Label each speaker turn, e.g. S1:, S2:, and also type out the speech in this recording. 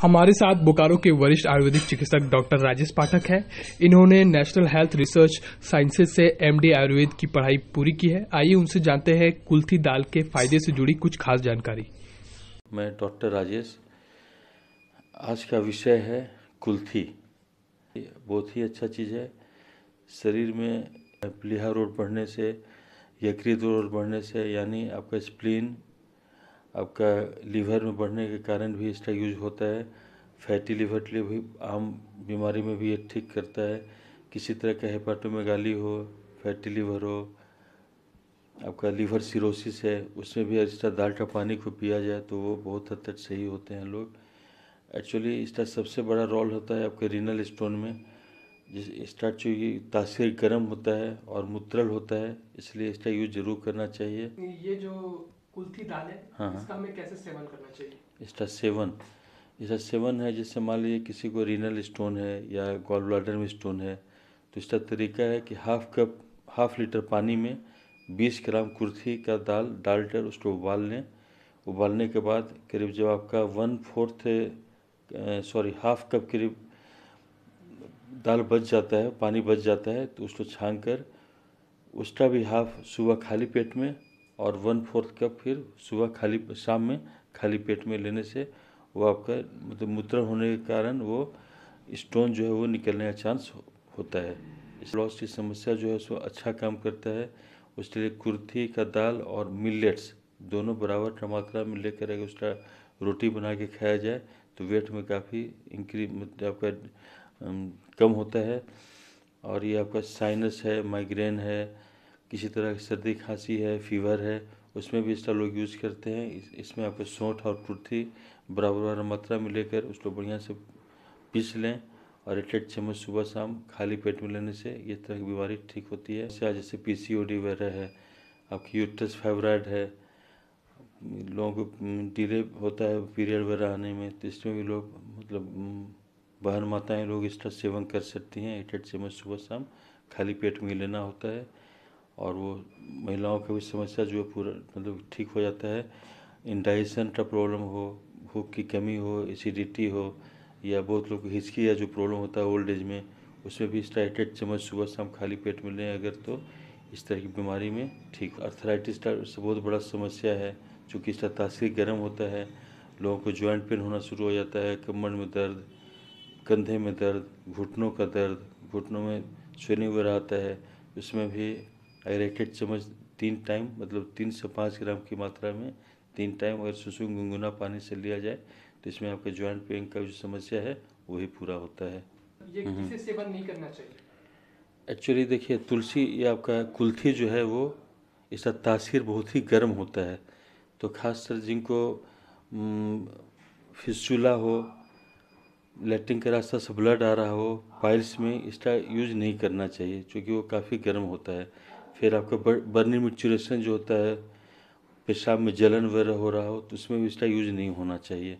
S1: हमारे साथ बोकारो के वरिष्ठ आयुर्वेदिक चिकित्सक डॉक्टर राजेश पाठक हैं इन्होंने नेशनल हेल्थ रिसर्च साइंसेज से एमडी आयुर्वेद की पढ़ाई पूरी की है आइए उनसे जानते हैं कुल्थी दाल के फायदे से जुड़ी कुछ खास जानकारी मैं डॉक्टर राजेश आज का विषय है कुल्थी बहुत ही अच्छा चीज़ है शरीर में प्लीहा रोड बढ़ने से यकृत रोड बढ़ने से यानी आपका स्प्लीन आपका लीवर में बढ़ने के कारण भी इसका यूज होता है फैटी लीवर के लिए भी आम बीमारी में भी ये ठीक करता है किसी तरह का हेपाटोमेगाली हो फैटी लीवर हो आपका लीवर सिरोसिस है उसमें भी इसका दाल का पानी को पिया जाए तो वो बहुत हद तक सही होते हैं लोग एक्चुअली इसका सबसे बड़ा रोल होता है आपके रीनल स्टोन में जिस इसका चूँकि तासीर गर्म होता है और मुत्रल होता है इसलिए इसका यूज ज़रूर करना चाहिए ये जो कुल्थी दाल है हाँ, हाँ इसका हमें कैसे सेवन करना चाहिए इसका सेवन इसका सेवन है जैसे मान लीजिए किसी को रीनल स्टोन है या गोल ब्लाडर में स्टोन है तो इसका तरीका है कि हाफ कप हाफ लीटर पानी में 20 ग्राम कुर्थी का दाल डालकर उसको उबाल लें उबालने के बाद करीब जब आपका one fourth sorry half cup करीब दाल बच जाता है पानी बच जाता है तो उसको छान कर उसका भी हाफ सुबह खाली पेट में और वन फोर्थ कप फिर सुबह खाली शाम में खाली पेट में लेने से वो आपका मतलब मूत्र होने के कारण वो स्टोन जो है वो निकलने का चांस होता है लॉस की समस्या जो है उसको अच्छा काम करता है उसके लिए कुर्थी का दाल और मिलेट्स दोनों बराबर मात्रा में लेकर अगर उसका रोटी बना के खाया जाए तो वेट में काफ़ी इंक्री मतलब आपका कम होता है और ये आपका साइनस है माइग्रेन है किसी तरह की सर्दी खांसी है फ़ीवर है उसमें भी इसका लोग यूज़ करते हैं इस इसमें आपको सौठ और कुर्थी बराबर बराबर मात्रा में लेकर उसको बढ़िया से पीस लें और एक एक चम्मच सुबह शाम खाली पेट में लेने से इस तरह की बीमारी ठीक होती है जैसे जैसे पी सी ओ डी वगैरह है आपकी यूट्रस फाइब्राइड है लोगों को डिले होता है पीरियड वगैरह आने में तो इसमें भी लोग मतलब बहन माताएं लोग इसका सेवन कर सकती हैं एक एक चम्मच सुबह शाम खाली पेट में लेना होता है और वो महिलाओं का भी समस्या जो है पूरा मतलब ठीक हो जाता है इंडाइजेशन का प्रॉब्लम हो भूख की कमी हो एसिडिटी हो या बहुत लोग हिचकी या जो प्रॉब्लम होता है ओल्ड एज में उसमें भी स्ट्राइटेड चम्मच सुबह शाम खाली पेट में लें अगर तो इस तरह की बीमारी में ठीक अर्थराइटिस का बहुत बड़ा समस्या है चूँकि इसका तासीर गर्म होता है लोगों को जॉइंट पेन होना शुरू हो जाता है कमर में दर्द कंधे में दर्द घुटनों का दर्द घुटनों में स्वेनिंग वगैरह आता है उसमें भी एरेटेड चम्मच तीन टाइम मतलब तीन से पाँच ग्राम की मात्रा में तीन टाइम अगर सुसुम गुनगुना पानी से लिया जाए तो इसमें आपके ज्वाइंट पेन का जो समस्या है वही पूरा होता है ये हम्म। किसे सेवन नहीं करना चाहिए एक्चुअली देखिए तुलसी या आपका कुल्थी जो है वो इसका तासीर बहुत ही गर्म होता है तो खासकर जिनको फिस्चूला हो लेटिंग के रास्ता से ब्लड आ रहा हो पाइल्स में इसका यूज नहीं करना चाहिए क्योंकि वो काफ़ी गर्म होता है फिर आपका बर्निंग मिक्चुरेशन जो होता है पेशाब में जलन वगैरह हो रहा हो तो उसमें भी इसका यूज़ नहीं होना चाहिए